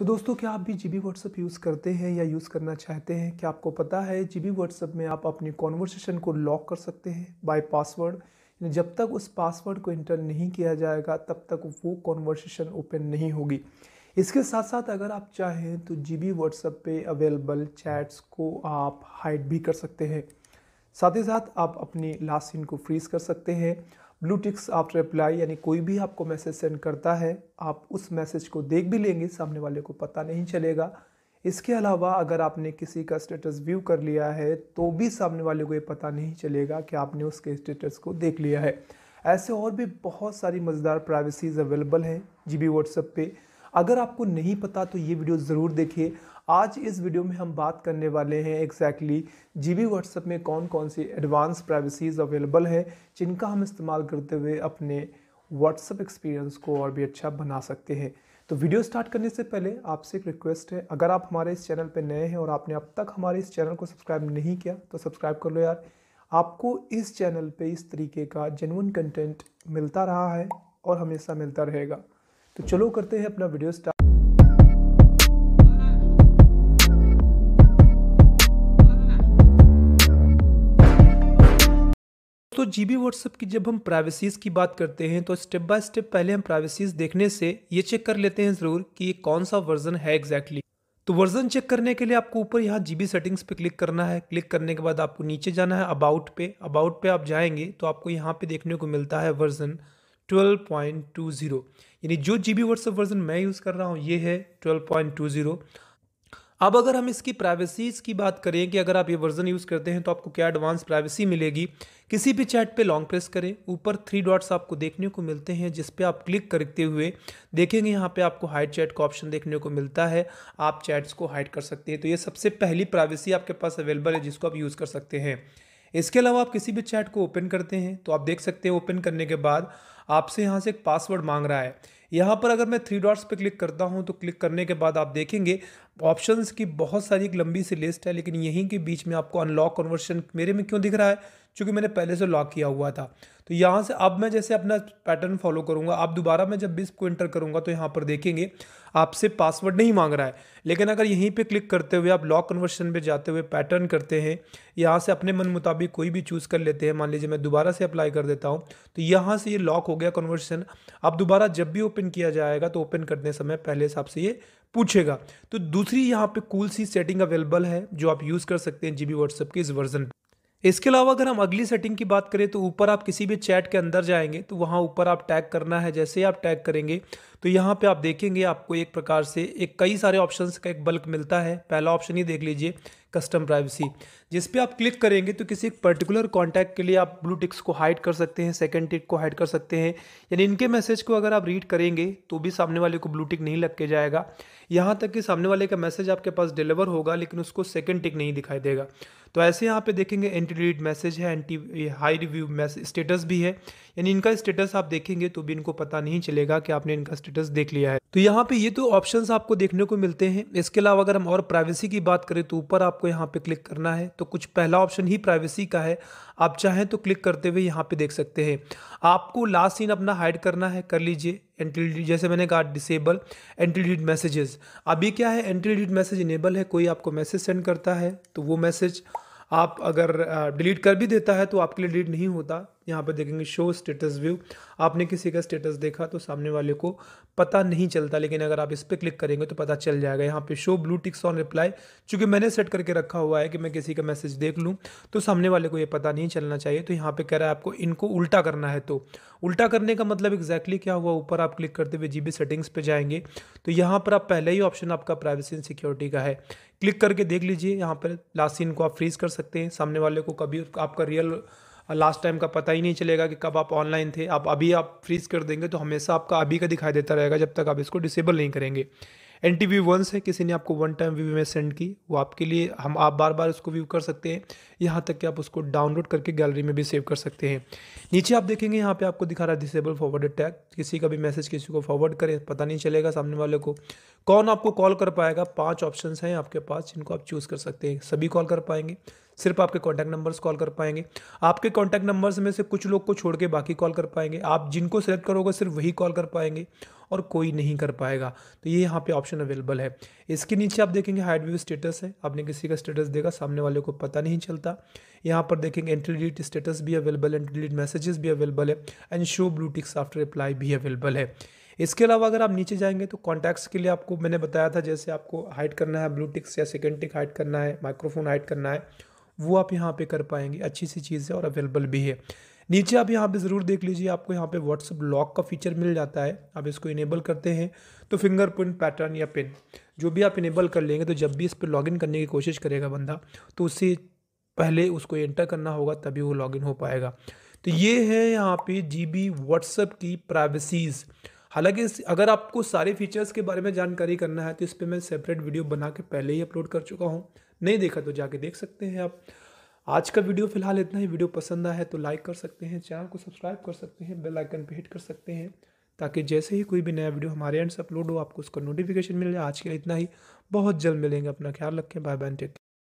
तो दोस्तों क्या आप भी जी बी व्हाट्सअप यूज़ करते हैं या यूज़ करना चाहते हैं क्या आपको पता है जी बी व्हाट्सअप में आप अपनी कॉन्वर्सेशन को लॉक कर सकते हैं बाय पासवर्ड जब तक उस पासवर्ड को इंटर नहीं किया जाएगा तब तक वो कॉन्वर्सेशन ओपन नहीं होगी इसके साथ साथ अगर आप चाहें तो जी बी व्हाट्सएप पर अवेलेबल चैट्स को आप हाइड भी कर सकते हैं साथ ही साथ आप अपनी लास्ट सीन को फ्रीज कर सकते हैं ब्लूटिक्स टिक्स आफ्टर अप्लाई यानी कोई भी आपको मैसेज सेंड करता है आप उस मैसेज को देख भी लेंगे सामने वाले को पता नहीं चलेगा इसके अलावा अगर आपने किसी का स्टेटस व्यू कर लिया है तो भी सामने वाले को ये पता नहीं चलेगा कि आपने उसके स्टेटस को देख लिया है ऐसे और भी बहुत सारी मज़ेदार प्राइवेसीज़ अवेलेबल हैं जी बी व्हाट्सएप पर अगर आपको नहीं पता तो ये वीडियो ज़रूर देखिए आज इस वीडियो में हम बात करने वाले हैं एक्जैक्टली जी बी व्हाट्सएप में कौन कौन सी एडवांस प्राइवेसीज़ अवेलेबल है जिनका हम इस्तेमाल करते हुए अपने व्हाट्सएप एक्सपीरियंस को और भी अच्छा बना सकते हैं तो वीडियो स्टार्ट करने से पहले आपसे एक रिक्वेस्ट है अगर आप हमारे इस चैनल पर नए हैं और आपने अब तक हमारे इस चैनल को सब्सक्राइब नहीं किया तो सब्सक्राइब कर लो यार आपको इस चैनल पे इस तरीके का जेनुअन कंटेंट मिलता रहा है और हमेशा मिलता रहेगा तो चलो करते हैं अपना वीडियो स्टार्ट तो जी बी व्हाट्सएप की जब हम प्राइवेसीज़ की बात करते हैं तो स्टेप बाय स्टेप पहले हम प्राइवेसीज़ देखने से ये चेक कर लेते हैं ज़रूर कि ये कौन सा वर्जन है एग्जैक्टली exactly. तो वर्जन चेक करने के लिए आपको ऊपर यहाँ जी बी सेटिंग्स पे क्लिक करना है क्लिक करने के बाद आपको नीचे जाना है अबाउट पे अबाउट पे आप जाएंगे तो आपको यहाँ पे देखने को मिलता है वर्जन 12.20 यानी जो जी बी व्हाट्सअप वर्जन मैं यूज़ कर रहा हूँ ये है 12.20 अब अगर हम इसकी प्राइवेसीज़ की बात करें कि अगर आप ये वर्जन यूज़ करते हैं तो आपको क्या एडवांस प्राइवेसी मिलेगी किसी भी चैट पे लॉन्ग प्रेस करें ऊपर थ्री डॉट्स आपको देखने को मिलते हैं जिस पे आप क्लिक करते हुए देखेंगे यहाँ पे आपको हाइड चैट का ऑप्शन देखने को मिलता है आप चैट्स को हाइड कर सकते हैं तो ये सबसे पहली प्राइवेसी आपके पास अवेलेबल है जिसको आप यूज़ कर सकते हैं इसके अलावा आप किसी भी चैट को ओपन करते हैं तो आप देख सकते हैं ओपन करने के बाद आपसे यहाँ से एक पासवर्ड मांग रहा है यहाँ पर अगर मैं थ्री डॉट्स पे क्लिक करता हूँ तो क्लिक करने के बाद आप देखेंगे ऑप्शंस की बहुत सारी एक लंबी सी लिस्ट है लेकिन यहीं के बीच में आपको अनलॉक कन्वर्शन मेरे में क्यों दिख रहा है क्योंकि मैंने पहले से लॉक किया हुआ था तो यहाँ से अब मैं जैसे अपना पैटर्न फॉलो करूँगा आप दोबारा मैं जब बिस्क को इंटर करूँगा तो यहाँ पर देखेंगे आपसे पासवर्ड नहीं मांग रहा है लेकिन अगर यहीं पे क्लिक करते हुए आप लॉक कन्वर्शन पे जाते हुए पैटर्न करते हैं यहाँ से अपने मन मुताबिक कोई भी चूज़ कर लेते हैं मान लीजिए मैं दोबारा से अप्लाई कर देता हूँ तो यहाँ से ये यह लॉक हो गया कन्वर्शन आप दोबारा जब भी वो ओपन किया जाएगा तो ओपन करने समय पहले हिसाब से ये पूछेगा तो दूसरी यहाँ पे कूल सी सेटिंग अवेलेबल है जो आप यूज़ कर सकते हैं जी बी व्हाट्सएप के इस वर्जन इसके अलावा अगर हम अगली सेटिंग की बात करें तो ऊपर आप किसी भी चैट के अंदर जाएंगे तो वहाँ ऊपर आप टैग करना है जैसे आप टैग करेंगे तो यहाँ पे आप देखेंगे आपको एक प्रकार से एक कई सारे ऑप्शंस का एक बल्क मिलता है पहला ऑप्शन ही देख लीजिए कस्टम प्राइवेसी जिस पे आप क्लिक करेंगे तो किसी एक पर्टिकुलर कॉन्टैक्ट के लिए आप ब्लू टिक्स को हाइड कर सकते हैं सेकेंड टिक को हाइड कर सकते हैं यानी इनके मैसेज को अगर आप रीड करेंगे तो भी सामने वाले को ब्लू टिक नहीं लग के जाएगा यहाँ तक कि सामने वाले का मैसेज आपके पास डिलीवर होगा लेकिन उसको सेकेंड टिक नहीं दिखाई देगा तो ऐसे यहाँ पे देखेंगे एंटी डिलीट मैसेज है एंटी हाई रिव्यू मैसेज स्टेटस भी है यानी इनका स्टेटस आप देखेंगे तो भी इनको पता नहीं चलेगा कि आपने इनका स्टेटस देख लिया है तो यहाँ पे ये तो ऑप्शंस आपको देखने को मिलते हैं इसके अलावा अगर हम और प्राइवेसी की बात करें तो ऊपर आपको यहाँ पे क्लिक करना है तो कुछ पहला ऑप्शन ही प्राइवेसी का है आप चाहें तो क्लिक करते हुए यहाँ पे देख सकते हैं आपको लास्ट सीन अपना हाइड करना है कर लीजिए एंटी जैसे मैंने कहा डिसेबल एंट्री डिट मैसेजेस अभी क्या है एंट्री डिट मैसेज इनेबल है कोई आपको मैसेज सेंड करता है तो वो मैसेज आप अगर डिलीट कर भी देता है तो आपके लिए डिलीट नहीं होता यहाँ पे देखेंगे शो स्टेटस व्यू आपने किसी का स्टेटस देखा तो सामने वाले को पता नहीं चलता लेकिन अगर आप इस पर क्लिक करेंगे तो पता चल जाएगा यहाँ पे show blue ticks on reply चूंकि मैंने सेट करके रखा हुआ है कि मैं किसी का मैसेज देख लूँ तो सामने वाले को ये पता नहीं चलना चाहिए तो यहाँ पर कह रहा है आपको इनको उल्टा करना है तो उल्टा करने का मतलब एग्जैक्टली क्या हुआ ऊपर आप क्लिक करते हुए जी सेटिंग्स पर जाएंगे तो यहाँ पर आप पहले ही ऑप्शन आपका प्राइवेसी एंड सिक्योरिटी का है क्लिक करके देख लीजिए यहाँ पर लास्ट सीन को आप फ्रीज कर सकते हैं सामने वाले को कभी आपका रियल लास्ट टाइम का पता ही नहीं चलेगा कि कब आप ऑनलाइन थे आप अभी आप फ्रीज कर देंगे तो हमेशा आपका अभी का दिखाई देता रहेगा जब तक आप इसको डिसेबल नहीं करेंगे एन टी व्यू वन से किसी ने आपको वन टाइम व्यू में सेंड की वो आपके लिए हम आप बार बार उसको व्यू कर सकते हैं यहाँ तक कि आप उसको डाउनलोड करके गैलरी में भी सेव कर सकते हैं नीचे आप देखेंगे यहाँ पे आपको दिखा रहा है डिसेबल फॉरवर्ड टैग किसी का भी मैसेज किसी को फॉरवर्ड करें पता नहीं चलेगा सामने वाले को कौन आपको कॉल कर पाएगा पांच ऑप्शन हैं आपके पास जिनको आप चूज़ कर सकते हैं सभी कॉल कर पाएंगे सिर्फ आपके कॉन्टैक्ट नंबर्स कॉल कर पाएंगे आपके कॉन्टैक्ट नंबर्स में से कुछ लोग को छोड़ के बाकी कॉल कर पाएंगे आप जिनको सेलेक्ट करोगे सिर्फ वही कॉल कर पाएंगे और कोई नहीं कर पाएगा तो ये यहाँ पे ऑप्शन अवेलेबल है इसके नीचे आप देखेंगे हाइड व्यू स्टेटस है आपने किसी का स्टेटस देखा सामने वाले को पता नहीं चलता यहाँ पर देखेंगे एंट्री डिलीट स्टेटस भी अवेलेबल है एंट्री डिलीट मैसेजेस भी अवेलेबल है and show blue ticks after reply भी अवेलेबल है इसके अलावा अगर आप नीचे जाएंगे तो कॉन्टैक्ट्स के लिए आपको मैंने बताया था जैसे आपको हाइट करना है ब्लू टिक्स या सेकेंड टिक हाइट करना है माइक्रोफोन हाइड करना है वो आप यहाँ पे कर पाएंगे अच्छी सी चीज़ है और अवेलेबल भी है नीचे आप यहाँ पे ज़रूर देख लीजिए आपको यहाँ पे व्हाट्सअप लॉक का फीचर मिल जाता है आप इसको इनेबल करते हैं तो फिंगरप्रिंट पैटर्न या पिन जो भी आप इनेबल कर लेंगे तो जब भी इस पर लॉगिन करने की कोशिश करेगा बंदा तो उससे पहले उसको एंटर करना होगा तभी वो लॉगिन हो पाएगा तो ये है यहाँ पे जी बी की प्राइवेसीज़ हालांकि अगर आपको सारे फीचर्स के बारे में जानकारी करना है तो इस पर मैं सेपरेट वीडियो बना के पहले ही अपलोड कर चुका हूँ नहीं देखा तो जाके देख सकते हैं आप आज का वीडियो फिलहाल इतना ही वीडियो पसंद आया है तो लाइक कर सकते हैं चैनल को सब्सक्राइब कर सकते हैं बेल आइकन पे हिट कर सकते हैं ताकि जैसे ही कोई भी नया वीडियो हमारे एंड से अपलोड हो आपको उसका नोटिफिकेशन मिल जाए आज के लिए इतना ही बहुत जल्द मिलेंगे अपना ख्याल रखें बाय बाय टेक